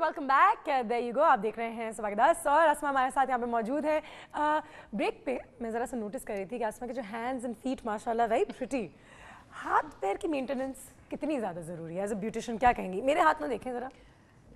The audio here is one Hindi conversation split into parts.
Welcome back there you go आप देख रहे हैं सबकदास और आसमा हमारे साथ यहाँ पे मौजूद है ब्रेक uh, पे मैं ज़रा सा नोटिस कर रही थी कि आसमा के जो हैंड्स एंड फीट माशाल्लाह वेरी प्रिटी हाथ पैर की मेंटेनेंस कितनी ज़्यादा ज़रूरी है एज अ ब्यूटिशन क्या कहेंगी मेरे हाथ में देखें ज़रा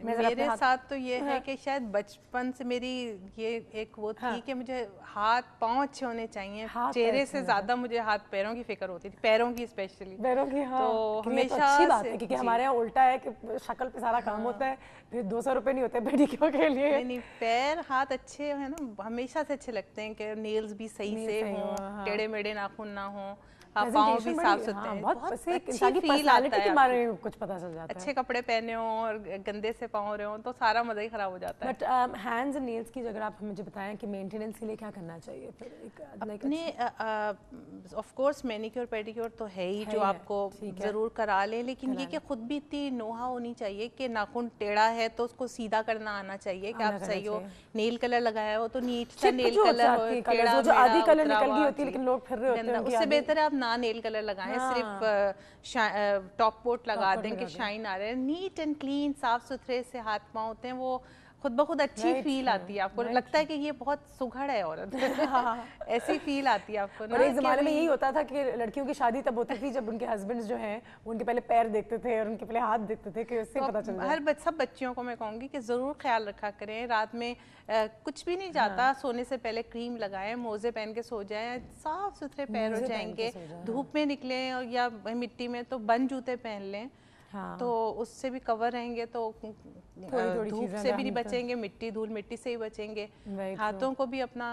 मेरे साथ तो ये है हाँ। कि शायद बचपन से मेरी ये एक वो थी हाँ। कि मुझे हाथ पाँव अच्छे होने चाहिए हाँ, चेहरे से ज्यादा मुझे हाथ पैरों की फिक्र होती थी पैरों की स्पेशली पैरों की हाँ। तो हमेशा तो अच्छी बात है क्योंकि हमारे यहाँ उल्टा है कि शक्ल पे सारा काम हाँ। होता है फिर दो सौ रुपए नहीं होते पेडिक्योर के लिए नहीं पैर हाथ अच्छे है ना हमेशा से अच्छे लगते हैं कि नेल्स भी सही से हों हाँ। टेढ़े मेढ़े नाखून ना हो पाँव भी साफ सुथरे हैं बहुत अच्छी फील आता है कुछ पता चल जाता अच्छे है अच्छे कपड़े पहने हो और गंदे से से पाँव रहे हों तो सारा मज़ा ही ख़राब हो जाता है बट हैंड्स एंड नेल्स की जगह आप मुझे बताएं कि मेंटेनेंस के लिए क्या करना चाहिए फिर एक, अपने ऑफ कोर्स मैनिक्योर पेडिक्योर तो है ही है जो है, आपको ज़रूर करा लें लेकिन ये कि खुद भी इतनी नोहा होनी चाहिए कि नाखून टेढ़ा है तो उसको सीधा करना आना चाहिए कि आप सही हो नेल कलर लगाया हो तो नीट सा नेल कलर हो टेढ़ा आधी कलर निकल गई होती है लेकिन लोग फिर उससे बेहतर है आप ना नेल कलर लगाएं हाँ। सिर्फ टॉप कोट लगा दें कि शाइन आ रहा है नीट एंड क्लीन साफ सुथरे दूसरे से हाथ पाँव होते हैं वो खुद ब खुद अच्छी right फील आती है आपको right लगता है कि ये बहुत सुघड़ है औरत हाँ। ऐसी फील आती है आपको ना जमाने में यही होता था कि लड़कियों की शादी तब होती थी जब उनके हस्बैंड जो हैं उनके पहले पैर देखते थे और उनके पहले हाथ देखते थे कि उससे तो पता चलता हर बच, सब बच्चियों को मैं कहूँगी कि ज़रूर ख्याल रखा करें रात में आ, कुछ भी नहीं जाता हाँ। सोने से पहले क्रीम लगाए मोजे पहन के सो जाए साफ सुथरे पैर हो जाएंगे धूप हाँ। में निकले या मिट्टी में तो बंद जूते पहन लें हाँ। तो उससे भी कवर रहेंगे तो धूप से भी नहीं तो। बचेंगे मिट्टी धूल मिट्टी से ही बचेंगे हाथों को भी अपना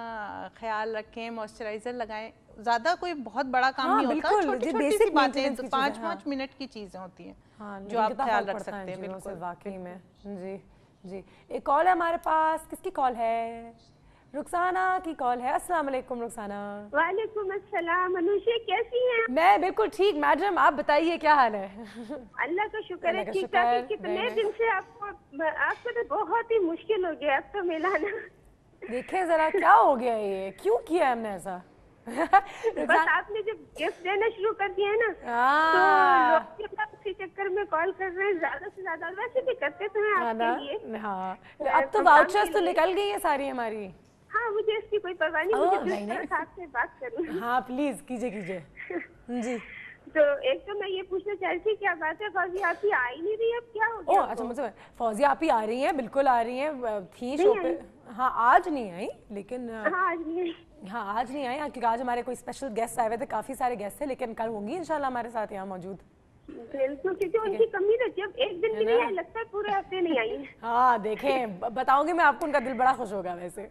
ख्याल रखें मॉइस्चराइजर लगाएं ज्यादा कोई बहुत बड़ा काम हाँ, नहीं होता छोटी छोटी बातें पाँच हाँ। पाँच मिनट की चीजें होती हैं हाँ, जो आप ख्याल रख सकते हैं बिल्कुल वाकई में जी जी एक कॉल है हमारे पास किसकी कॉल है रुखसाना की कॉल है अस्सलाम वालेकुम रुखसाना वालेकुम अस्सलाम अनुषा कैसी मैं बिल्कुल ठीक मैडम आप बताइए क्या हाल है अल्लाह का शुक्र है ठीक ठाक कितने दिन से आपको आपको तो बहुत ही मुश्किल हो गया आपको तो मिलाना देखे जरा क्या हो गया ये क्यों किया हमने ऐसा बस आपने जब गिफ्ट देना शुरू कर दिया है ना तो हाँ। उसी चक्कर में कॉल कर रहे हैं ज्यादा से ज्यादा वैसे भी करते तो आपके हाँ लिए हाँ तो अब तो वाउचर्स तो निकल गई है सारी हमारी हाँ मुझे इसकी कोई परवाह नहीं मुझे नहीं, नहीं। आपसे बात करनी हाँ प्लीज कीजिए कीजिए जी तो एक तो मैं ये पूछना चाह रही थी क्या बात है फौजी आप ही आई नहीं रही अब क्या हो गया ओ, अच्छा मतलब फौजी आप ही आ रही हैं बिल्कुल आ रही हैं थी शो पे हाँ आज नहीं आई लेकिन हाँ आज नहीं हाँ आज नहीं आई क्योंकि हाँ, आज हमारे कोई स्पेशल गेस्ट आए हुए थे काफी सारे गेस्ट थे लेकिन कल होंगी इंशाल्लाह हमारे साथ यहाँ मौजूद बिल्कुल क्योंकि उनकी कमी ना जब एक दिन भी नहीं आई लगता है पूरे हफ्ते नहीं आई हाँ देखें बताऊंगी मैं आपको उनका दिल बड़ा खुश होगा वैसे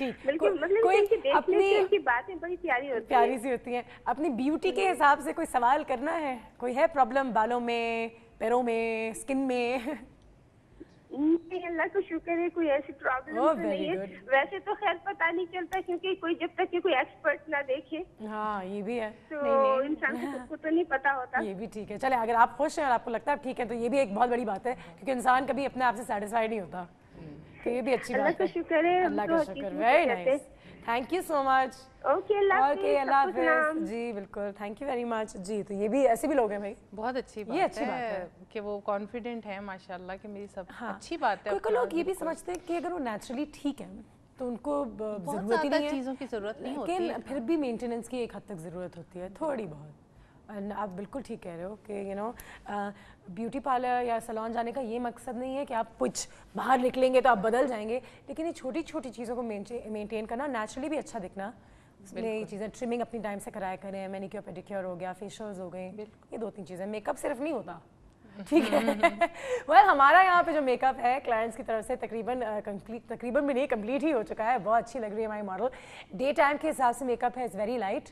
जी मतलब कोई अपनी बातें बड़ी प्यारी होती प्यारी सी होती हैं अपनी ब्यूटी के हम्म। हिसाब से कोई सवाल करना है कोई है प्रॉब्लम बालों में पैरों में स्किन में अल्लाह का शुक्र है कोई ऐसी प्रॉब्लम oh, तो नहीं है वैसे तो खैर पता नहीं चलता क्योंकि कोई जब तक कोई एक्सपर्ट ना देखे हाँ ये भी है तो इंसान को तो नहीं पता होता ये भी ठीक है चले अगर आप खुश हैं और आपको लगता है ठीक है तो ये भी एक बहुत बड़ी बात है क्योंकि इंसान कभी अपने आप से सेटिस्फाइड नहीं होता तो ये भी अच्छी बात है अल्लाह का शुक्र है अल्लाह तो का शुक्र very nice thank you so much okay अल्लाह ओके अल्लाह हाफिज जी बिल्कुल थैंक यू वेरी मच जी तो ये भी ऐसे भी लोग हैं भाई बहुत अच्छी बात ये अच्छी बात है कि वो कॉन्फिडेंट है माशाल्लाह कि मेरी सब हाँ। अच्छी बात है कोई लोग ये भी समझते हैं कि अगर वो नेचुरली ठीक है तो उनको जरूरत ही नहीं है चीज़ों की जरूरत नहीं होती लेकिन फिर भी मेंटेनेंस की एक हद तक जरूरत होती है थोड़ी बहुत आप बिल्कुल ठीक कह रहे हो कि यू नो ब्यूटी पार्लर या सलोन जाने का ये मकसद नहीं है कि आप कुछ बाहर निकलेंगे तो आप बदल जाएंगे लेकिन ये छोटी छोटी चीज़ों को मेनटेन करना नेचुरली भी अच्छा दिखना उसमें ये चीज़ें ट्रिमिंग अपनी टाइम से कराया करें मैनिक्योर पेडिक्योर हो गया फेशियल हो गए ये दो तीन चीज़ें मेकअप सिर्फ नहीं होता ठीक है वह well, हमारा यहाँ पे जो मेकअप है क्लाइंट्स की तरफ से तकरीबन कंप्लीट uh, तकरीबन भी नहीं कंप्लीट ही हो चुका है बहुत अच्छी लग रही है हमारी मॉडल डे टाइम के हिसाब से मेकअप है इज़ वेरी लाइट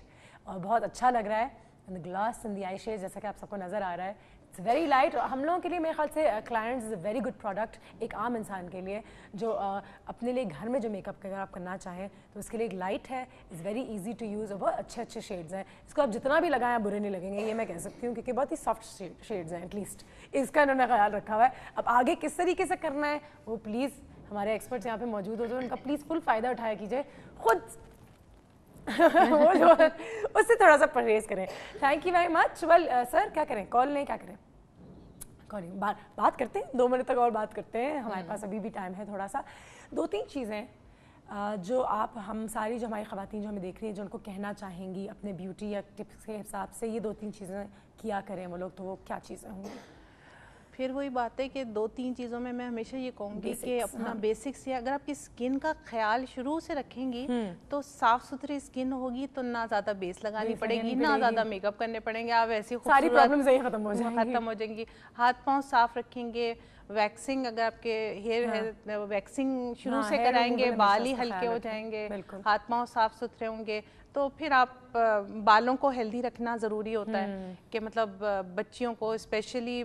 और बहुत अच्छा लग रहा है and the glass and the eye shade जैसा कि आप सबको नज़र आ रहा है इट्स वेरी लाइट हम लोगों के लिए मेरे ख्याल से clients is a very good product एक आम इंसान के लिए जो uh, अपने लिए घर में जो मेकअप अगर आप करना चाहें तो उसके लिए एक लाइट है is very easy to use और बहुत अच्छे अच्छे शेड्स हैं इसको आप जितना भी लगाएं बुरे नहीं लगेंगे ये मैं कह सकती हूँ क्योंकि बहुत ही सॉफ्ट शेड्स हैं एटलीस्ट इसका इन्होंने ख्याल रखा हुआ है अब आगे किस तरीके से करना है वो प्लीज़ हमारे एक्सपर्ट्स यहाँ पे मौजूद हो तो उनका प्लीज़ फुल फ़ायदा उठाया कीजिए खुद वो जो उससे थोड़ा सा परहेज करें thank you very much well sir क्या करें कॉल नहीं क्या करें कॉलिंग बा, बात करते हैं दो मिनट तक और बात करते हैं हमारे हम्म। पास अभी भी टाइम है थोड़ा सा दो तीन चीज़ें uh, जो आप हम सारी जो हमारी खातन जो हमें देख रही हैं जो उनको कहना चाहेंगी अपने ब्यूटी या टिप्स के हिसाब से ये दो तीन चीज़ें किया करें वो लोग तो वो क्या चीज़ें होंगी फिर वही बात है कि दो तीन चीज़ों में मैं हमेशा ये कहूँगी कि अपना हाँ। बेसिक्स या अगर आपकी स्किन का ख्याल शुरू से रखेंगी हम्म। तो साफ सुथरी स्किन होगी तो ना ज़्यादा बेस लगानी पड़ेगी ना ज़्यादा मेकअप करने पड़ेंगे आप ऐसी खत्म हो जाएंगी खत्म हो जाएंगी हाथ पाँव साफ रखेंगे वैक्सिंग अगर आपके हेयर हाँ। है तो वैक्सिंग शुरू हाँ, से कराएंगे बाल ही हल्के हो जाएंगे हाथ पाँव साफ सुथरे होंगे तो फिर आप बालों को हेल्दी रखना ज़रूरी होता है हम्म। कि मतलब बच्चियों को स्पेशली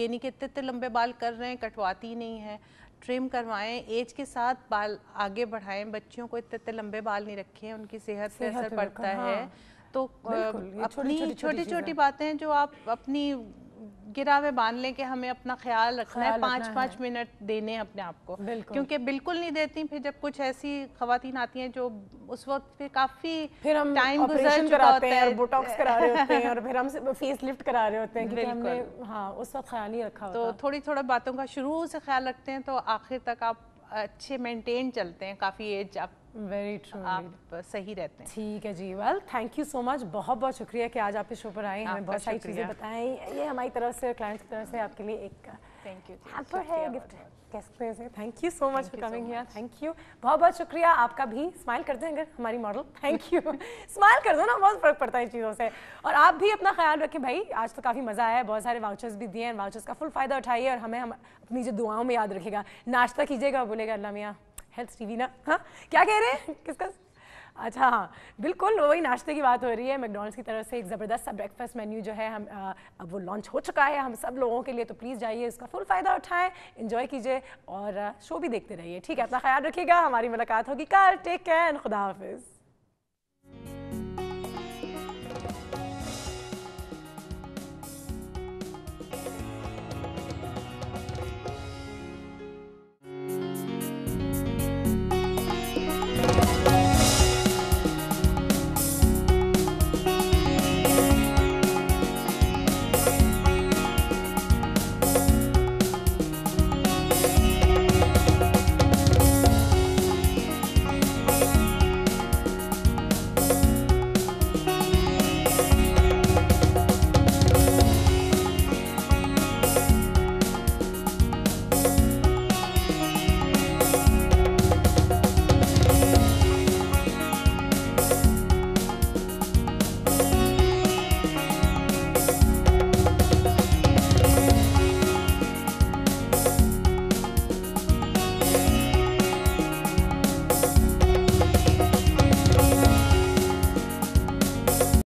ये नहीं कि इतने इतने लंबे बाल कर रहे हैं कटवाती नहीं है ट्रिम करवाएं एज के साथ बाल आगे बढ़ाएं बच्चियों को इतने इतने लंबे बाल नहीं रखें उनकी सेहत पर असर पड़ता है हाँ। तो अपनी छोटी, छोटी बातें जो आप अपनी हुए बांध लें कि हमें अपना ख्याल रखना ख्याल है पाँच पाँच मिनट देने हैं अपने आप को क्योंकि बिल्कुल नहीं देती फिर जब कुछ ऐसी खातन आती हैं जो उस वक्त फिर काफ़ी फिर हम टाइम गुजर कराते हैं और बोटॉक्स करा रहे होते हैं और फिर हम फेस लिफ्ट करा रहे होते हैं कि हमने हाँ उस वक्त ख्याल ही रखा तो थोड़ी थोड़ा बातों का शुरू से ख्याल रखते हैं तो आखिर तक आप अच्छे मेंटेन चलते हैं काफ़ी एज आप वेरी ट्रू आप सही रहते हैं ठीक है जी well thank you so much बहुत बहुत शुक्रिया कि आज आप इस शो पर आए हमें बहुत सारी चीज़ें बताएं ये हमारी तरफ से क्लाइंट्स की तरफ से आपके लिए एक थैंक यू है gift thank you so much for coming here thank you बहुत बहुत शुक्रिया आपका भी स्माइल कर दें अगर हमारी मॉडल थैंक यू स्माइल कर दो ना बहुत फर्क पड़ता है इन चीज़ों से और आप भी अपना ख्याल रखें भाई आज तो काफ़ी मज़ा आया है बहुत सारे वाउचर्स भी दिए हैं वाउचर्स का फुल फ़ायदा उठाइए और हमें हम अपनी जो दुआओं में याद रखेगा नाश्ता कीजिएगा बोलेगा अल्लाह मियाँ हेल्थ टीवी ना हाँ क्या कह रहे हैं किसका अच्छा हाँ बिल्कुल वही नाश्ते की बात हो रही है मैकडोनल्ड्स की तरफ से एक ज़बरदस्त सा ब्रेकफास्ट मेन्यू जो है हम आ, अब वो लॉन्च हो चुका है हम सब लोगों के लिए तो प्लीज़ जाइए इसका फुल फ़ायदा उठाएं इन्जॉय कीजिए और शो भी देखते रहिए ठीक है अपना ख्याल रखिएगा हमारी मुलाकात होगी कल टेक केयर खुदा हाफिज़